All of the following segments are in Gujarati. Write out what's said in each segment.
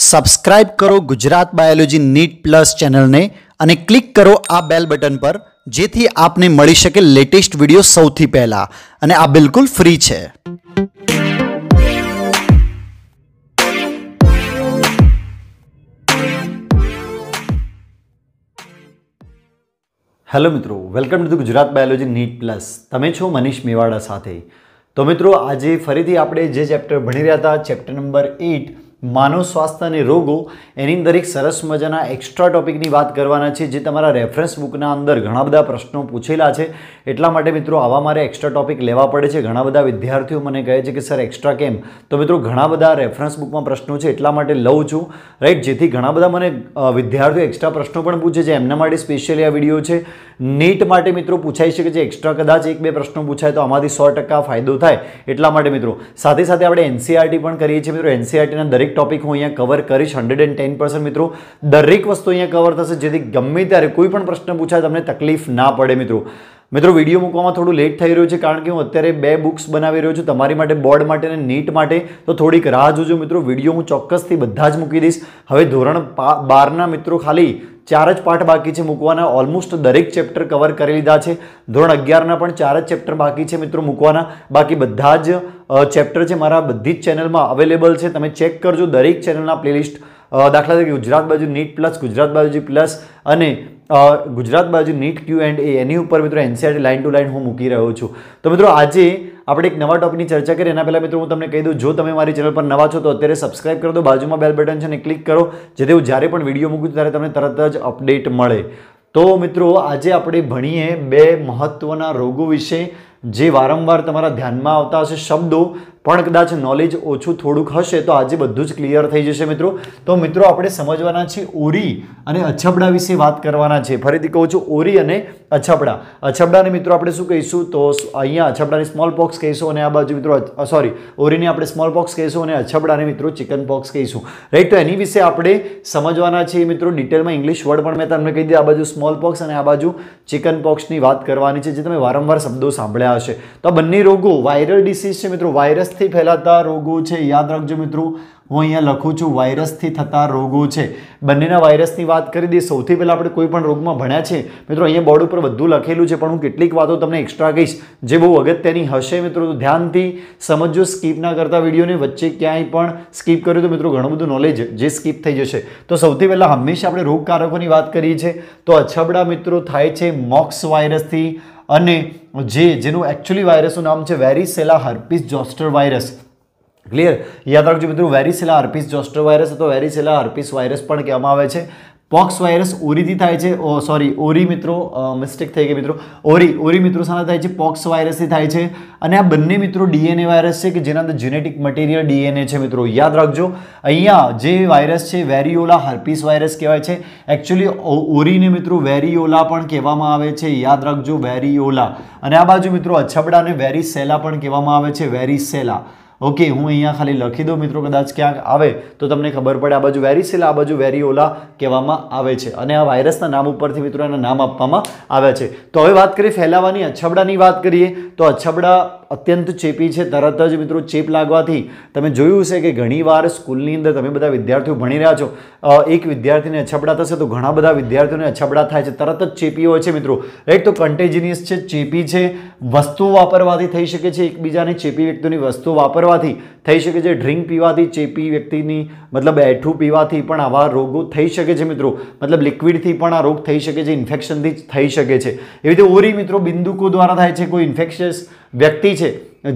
સબસ્ક્રાઇબ કરો ગુજરાત બાયોલોજી નીટ પ્લસ ચેનલને અને ક્લિક કરો આ બેલ બટન પર જેથી આપને મળી શકે લેટેસ્ટ વિડીયો સૌથી પહેલાં અને આ બિલકુલ ફ્રી છે હેલો મિત્રો welcome to Gujarat biology NEET plus તમે છો મનીષ મેવાડા સાથે તો મિત્રો આજે ફરીથી આપણે જે ચેપ્ટર ભણી રહ્યા હતા ચેપ્ટર નંબર એઇટ માનવ સ્વાસ્થ્ય અને રોગો એની અંદર એક સરસ મજાના એક્સ્ટ્રા ટોપિકની વાત કરવાના છે જે તમારા રેફરન્સ બુકના અંદર ઘણા બધા પ્રશ્નો પૂછેલા છે એટલા માટે મિત્રો આવા મારે એક્સ્ટ્રા ટોપિક લેવા પડે છે ઘણા બધા વિદ્યાર્થીઓ મને કહે છે કે સર એક્સ્ટ્રા કેમ તો મિત્રો ઘણા બધા રેફરન્સ બુકમાં પ્રશ્નો છે એટલા માટે લઉં છું રાઈટ જેથી ઘણા બધા મને વિદ્યાર્થીઓ એક્સ્ટ્રા પ્રશ્નો પણ પૂછે છે એમના માટે સ્પેશિયલી આ વિડીયો છે નીટ માટે મિત્રો પૂછાઈ શકે છે એક્સ્ટ્રા કદાચ એક બે પ્રશ્નો પૂછાય તો આમાંથી સો ટકા ફાયદો થાય એટલા માટે મિત્રો સાથે સાથે આપણે એનસીઆરટી e પણ કરીએ છીએ મિત્રો એનસીઆરટીના e દરેક દરેક ટોપિક હું અહીંયા કવર કરીશ હંડ્રેડ એન્ડ ટેન પર્સન્ટ મિત્રો દરેક વસ્તુ અહીંયા કવર થશે જેથી ગમે ત્યારે કોઈ પણ પ્રશ્ન પૂછાય તમને તકલીફ ના પડે મિત્રો મિત્રો વિડીયો મૂકવામાં થોડું લેટ થઈ રહ્યું છે કારણ કે હું અત્યારે બે બુક્સ બનાવી રહ્યો છું તમારી માટે બોર્ડ માટે અને નીટ માટે તો થોડીક રાહ જોજો મિત્રો વિડીયો હું ચોક્કસથી બધા જ મૂકી દઈશ હવે ધોરણ બારના મિત્રો ખાલી ચાર જ પાઠ બાકી છે મૂકવાના ઓલમોસ્ટ દરેક ચેપ્ટર કવર કરી લીધા છે ધોરણ અગિયારના પણ ચાર જ ચેપ્ટર બાકી છે મિત્રો મૂકવાના બાકી બધા જ ચેપ્ટર છે મારા બધી જ ચેનલમાં અવેલેબલ છે તમે ચેક કરજો દરેક ચેનલના પ્લેલિસ્ટ દાખલા તરીકે ગુજરાત બાજુ નીટ પ્લસ ગુજરાત બાજુ પ્લસ અને ગુજરાત બાજુ નીટ ક્યુ એન્ડ એ એની ઉપર મિત્રો એનસીઆરટી લાઇન ટુ લાઇન હું મૂકી રહ્યો છું તો મિત્રો આજે આપણે એક નવા ટોપિકની ચર્ચા કરીએ એના પહેલાં મિત્રો હું તમને કહી દઉં જો તમે મારી ચેનલ પર નવા છો તો અત્યારે સબસ્ક્રાઇબ કરો દો બાજુમાં બેલ બટન છે ને ક્લિક કરો જેથી હું જ્યારે પણ વિડીયો મૂકું ત્યારે તમને તરત જ અપડેટ મળે તો મિત્રો આજે આપણે ભણીએ બે મહત્ત્વના રોગો વિશે જે વારંવાર તમારા ધ્યાનમાં આવતા હશે શબ્દો પણ કદાચ નોલેજ ઓછું થોડુંક હશે તો આજે બધું જ ક્લિયર થઈ જશે મિત્રો તો મિત્રો આપણે સમજવાના છે ઓરી અને અછબડા વિશે વાત કરવાના છે ફરીથી કહું છું ઓરી અને અછબડા અછબડાને મિત્રો આપણે શું કહીશું તો અહીંયા અછબડાને સ્મોલ પોક્સ કહીશું અને આ બાજુ મિત્રો સોરી ઓરીને આપણે સ્મોલ પોક્સ કહીશું અને અછબડાને મિત્રો ચિકન પોક્સ કહીશું રાઈટ તો એની વિશે આપણે સમજવાના છીએ મિત્રો ડિટેલમાં ઇંગ્લિશ વર્ડ પણ મેં તમને કહી દીધા આ બાજુ સ્મોલ પોક્સ અને આ બાજુ ચિકન પોક્સની વાત કરવાની છે જે તમે વારંવાર શબ્દો સાંભળ્યા રહ્યા છે તો બંને રોગો વાયરલ ડિસીઝ છે મિત્રો વાયરસથી ફેલાતા રોગો છે યાદ રાખજો મિત્રો હું અહીંયા લખું છું વાયરસથી થતા રોગો છે બંનેના વાયરસની વાત કરી દઈએ સૌથી પહેલાં આપણે કોઈ પણ રોગમાં ભણ્યા છે મિત્રો અહીંયા બોર્ડ ઉપર બધું લખેલું છે પણ હું કેટલીક વાતો તમને એક્સ્ટ્રા કહીશ જે બહુ અગત્યની હશે મિત્રો તો ધ્યાનથી સમજો સ્કીપ ના કરતા વિડીયોને વચ્ચે ક્યાંય પણ સ્કીપ કર્યું તો મિત્રો ઘણું બધું નોલેજ જે સ્કીપ થઈ જશે તો સૌથી પહેલાં હંમેશા આપણે રોગકારકોની વાત કરીએ છીએ તો અછબડા મિત્રો થાય છે મોક્સ વાયરસથી અને જે જેનું એકચ્યુઅલી વાયરસનું નામ છે varicella herpes zoster virus clear યાદ રાખજો મિત્રો વેરીસેલા હર્પિસ જોસ્ટર વાયરસ અથવા વેરીસેલા હર્પિસ વાયરસ પણ કહેવામાં આવે છે પોક્સ વાયરસ ઓરીથી થાય છે સોરી ઓરી મિત્રો મિસ્ટેક થઈ ગઈ મિત્રો ઓરી ઓરી મિત્રો સાથે થાય છે પોક્સ વાયરસથી થાય છે અને આ બંને મિત્રો ડીએનએ વાયરસ છે કે જેના અંદર જેનેટિક મટીરિયલ ડીએનએ છે મિત્રો યાદ રાખજો અહીંયા જે વાયરસ છે વેરીઓલા હર્પીસ વાયરસ કહેવાય છે એકચ્યુઅલી ઓરીને મિત્રો વેરીઓલા પણ કહેવામાં આવે છે યાદ રાખજો વેરીઓલા અને આ બાજુ મિત્રો અછબડાને વેરીસેલા પણ કહેવામાં આવે છે વેરીસેલા ઓકે હું અહીંયા ખાલી લખી દઉં મિત્રો કદાચ ક્યાંક આવે તો તમને ખબર પડે આ બાજુ વેરીસિલ આ બાજુ વેરીઓલા કહેવામાં આવે છે અને આ વાયરસના નામ ઉપરથી મિત્રો એના નામ આપવામાં આવ્યા છે તો હવે વાત કરીએ ફેલાવાની અછબડાની વાત કરીએ તો અછબડા અત્યંત ચેપી છે તરત જ મિત્રો ચેપ લાગવાથી તમે જોયું છે કે ઘણીવાર સ્કૂલની અંદર તમે બધા વિદ્યાર્થીઓ ભણી રહ્યા છો એક વિદ્યાર્થીને અછબડા થશે તો ઘણા બધા વિદ્યાર્થીઓને અછબડા થાય છે તરત જ ચેપી હોય છે મિત્રો રાઈટ તો કન્ટેજિનિયસ છે ચેપી છે વસ્તુ વાપરવાથી થઈ શકે છે એકબીજાને ચેપી વ્યક્તિની વસ્તુ વાપરવાથી થઈ શકે છે ડ્રિંક પીવાથી ચેપી વ્યક્તિની મતલબ એઠું પીવાથી પણ આવા રોગો થઈ શકે છે મિત્રો મતલબ લિક્વિડથી પણ આ રોગ થઈ શકે છે ઇન્ફેક્શનથી થઈ શકે છે એવી રીતે ઓરી મિત્રો બિંદુકો દ્વારા થાય છે કોઈ ઇન્ફેક્શિયસ વ્યક્તિ છે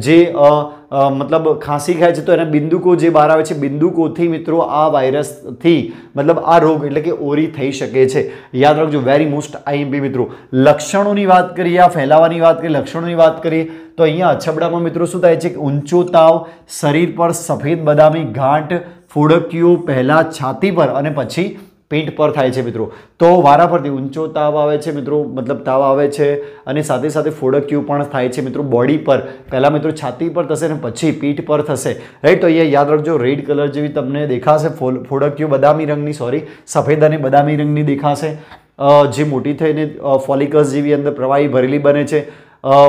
જે મતલબ ખાંસી ખાય છે તો એના બિંદુકો જે બહાર આવે છે બિંદુકોથી મિત્રો આ વાયરસથી મતલબ આ રોગ એટલે કે ઓરી થઈ શકે છે યાદ રાખજો વેરી મોસ્ટ આઈએમપી મિત્રો લક્ષણોની વાત કરીએ આ ફેલાવાની વાત કરીએ લક્ષણોની વાત કરીએ તો અહીંયા અછબડામાં મિત્રો શું થાય છે કે ઊંચો તાવ શરીર પર સફેદ બદામી ગાંઠ ફોડકીઓ પહેલાં છાતી પર અને પછી પીઠ પર થાય છે મિત્રો તો વારા પરથી ઊંચો તાવ આવે છે મિત્રો મતલબ તાવ આવે છે અને સાથે સાથે ફોડક્યું પણ થાય છે મિત્રો બોડી પર પહેલાં મિત્રો છાતી પર થશે અને પછી પીઠ પર થશે રાઈટ તો અહીંયા યાદ રાખજો રેડ કલર જેવી તમને દેખાશે ફોડક્યું બદામી રંગની સોરી સફેદ અને બદામી રંગની દેખાશે જે મોટી થઈને ફોલિકસ જેવી અંદર પ્રવાહી ભરેલી બને છે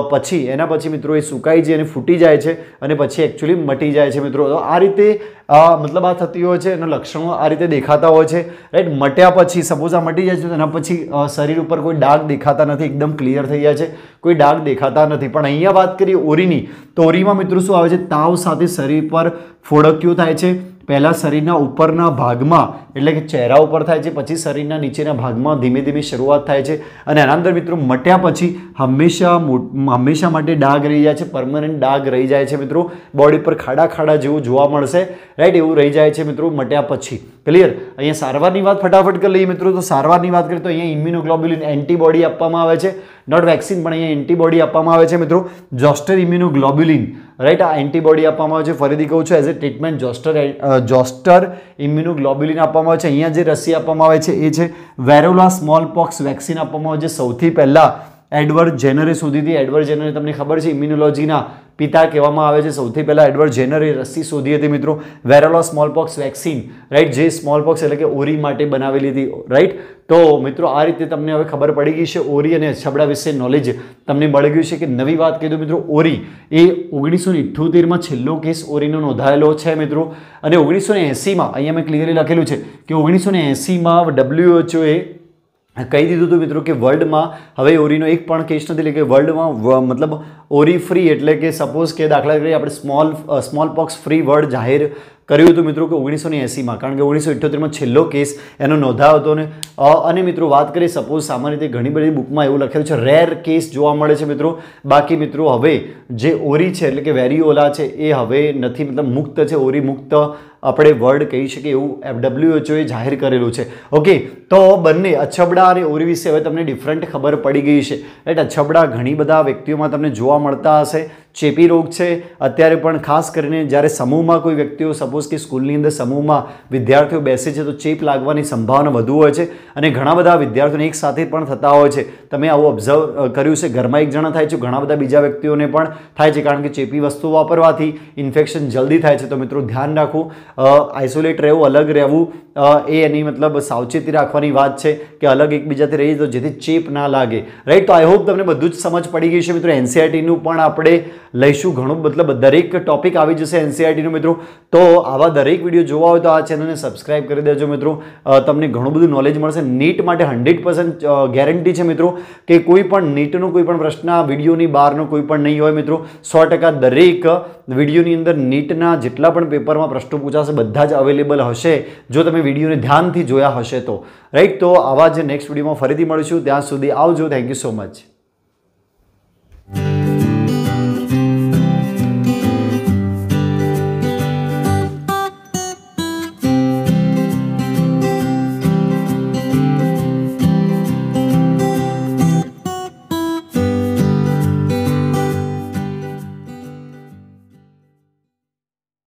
પછી એના પછી મિત્રો એ સુકાઈ જાય અને ફૂટી જાય છે અને પછી એકચ્યુઅલી મટી જાય છે મિત્રો તો આ રીતે મતલબ આ થતી હોય છે એના લક્ષણો આ રીતે દેખાતા હોય છે રાઈટ મટ્યા પછી સપોઝ આ મટી જાય છે એના પછી શરીર ઉપર કોઈ ડાઘ દેખાતા નથી એકદમ ક્લિયર થઈ જાય છે કોઈ ડાઘ દેખાતા નથી પણ અહીંયા વાત કરીએ ઓરીની તો ઓરીમાં મિત્રો શું આવે છે તાવ સાથે શરીર પર ફોડક્યું થાય છે પહેલાં શરીરના ઉપરના ભાગમાં એટલે કે ચહેરા ઉપર થાય છે પછી શરીરના નીચેના ભાગમાં ધીમે ધીમે શરૂઆત થાય છે અને એના અંદર મિત્રો મટ્યા પછી હંમેશા હંમેશા માટે ડાઘ રહી જાય છે પરમનન્ટ ડાઘ રહી જાય છે મિત્રો બોડી પર ખાડા ખાડા જેવું જોવા મળશે રાઈટ એવું રહી જાય છે મિત્રો મટ્યા પછી ક્લિયર અહીંયા સારવારની વાત ફટાફટ કરી લઈએ મિત્રો તો સારવારની વાત કરીએ તો અહીંયા ઇમ્યુનોગ્લોબ્યુલિન એન્ટીબોડી આપવામાં આવે છે નોટ વેક્સિન પણ અહીંયા એન્ટીબોડી આપવામાં આવે છે મિત્રો જોસ્ટર ઇમ્યુનોગ્લોબ્યુલિન રાઈટ આ એન્ટીબોડી આપવામાં આવે છે ફરીથી કહું છું as a treatment zoster zoster immunoglobulin આપવામાં આવે છે અહીંયા જે રસી આપવામાં આવે છે એ છે વેરોલા સ્મોલ પોક્સ વેક્સિન આપવામાં આવે છે સૌથી પહેલાં એડવર્ડ જેનરે શોધીથી એડવર્ડ જેનરે તમને ખબર છે ઇમ્યુનોલોજીના પિતા કહેવામાં આવે છે સૌથી પહેલાં એડવર્ડ જેનરે રસી શોધી હતી મિત્રો વેરોલો સ્મોલપોક્સ વેક્સિન રાઈટ જે સ્મોલપોક્સ એટલે કે ઓરી માટે બનાવેલી હતી રાઈટ તો મિત્રો આ રીતે તમને હવે ખબર પડી ગઈ છે ઓરી અને છબડા વિશે નોલેજ તમને મળી ગયું છે કે નવી વાત કહી દો મિત્રો ઓરી એ ઓગણીસો ઇઠ્યોતેરમાં છેલ્લો કેસ ઓરીનો નોંધાયેલો છે મિત્રો અને ઓગણીસો ને એંસીમાં અહીંયા મેં ક્લિયરલી લખેલું છે કે ઓગણીસો ને એંસીમાં ડબ્લ્યુએચઓએ કહી દીધું હતું મિત્રો કે વર્લ્ડમાં હવે ઓરીનો એક પણ કેસ નથી એટલે કે વર્લ્ડમાં મતલબ ઓરી ફ્રી એટલે કે સપોઝ કે દાખલા તરીકે આપણે small smallpox free world જાહેર કર્યું હતું મિત્રો કે ઓગણીસો ને એંસીમાં કારણ કે ઓગણીસો ઇઠ્યોતેરમાં છેલ્લો કેસ એનો નોંધાયો હતો ને અને મિત્રો વાત કરીએ સપોઝ સામાન્ય રીતે ઘણી બધી બુકમાં એવું લખેલું છે રેર કેસ જોવા મળે છે મિત્રો બાકી મિત્રો હવે જે ઓરી છે એટલે કે વેરીઓલા છે એ હવે નથી મતલબ મુક્ત છે ઓરી મુક્ત આપણે વર્ડ કહી શકીએ એવું ડબ્લ્યુએચઓએ જાહેર કરેલું છે ઓકે તો બંને અછબડા અને ઓરી વિશે હવે તમને ડિફરન્ટ ખબર પડી ગઈ છે રાઈટ અછબડા ઘણી બધા વ્યક્તિઓમાં તમને જોવા મળતા હશે ચેપી રોગ છે અત્યારે પણ ખાસ કરીને જ્યારે સમૂહમાં કોઈ વ્યક્તિઓ સપોઝ કે સ્કૂલની અંદર સમૂહમાં વિદ્યાર્થીઓ બેસે છે તો ચેપ લાગવાની સંભાવના વધુ હોય છે અને ઘણા બધા વિદ્યાર્થીઓને એક સાથે પણ થતા હોય છે તમે આવું ઓબ્ઝર્વ કર્યું છે ઘરમાં એક જણા થાય છે ઘણા બધા બીજા વ્યક્તિઓને પણ થાય છે કારણ કે ચેપી વસ્તુ વાપરવાથી ઇન્ફેક્શન જલ્દી થાય છે તો મિત્રો ધ્યાન રાખવું આઇસોલેટ રહેવું અલગ રહેવું એ એની મતલબ સાવચેતી રાખવાની વાત છે કે અલગ એકબીજાથી રહીએ તો જેથી ચેપ ના લાગે રાઈટ તો આઈ હોપ તમને બધું જ સમજ પડી ગઈ છે મિત્રો એનસીઆરટીનું e પણ આપણે લઈશું ઘણું મતલબ દરેક ટોપિક આવી જશે એનસીઆરટીનો e મિત્રો તો આવા દરેક વિડીયો જોવા હોય તો આ ચેનલને સબસ્ક્રાઇબ કરી દેજો મિત્રો તમને ઘણું બધું નોલેજ મળશે નીટ માટે હંડ્રેડ ગેરંટી છે મિત્રો કે કોઈ પણ નીટનો કોઈ પણ પ્રશ્ન આ વિડીયોની બહારનો કોઈ પણ નહીં હોય મિત્રો સો દરેક વિડીયોની અંદર નીટના જેટલા પણ પેપરમાં પ્રશ્નો પૂછાશે બધા જ અવેલેબલ હશે જો તમે વિડીયોને ધ્યાનથી જોયા હશે તો રાઈટ તો આવા જ નેક્સ્ટ વિડીયોમાં ફરીથી મળીશું ત્યાં સુધી આવજો થેન્ક યુ સો મચ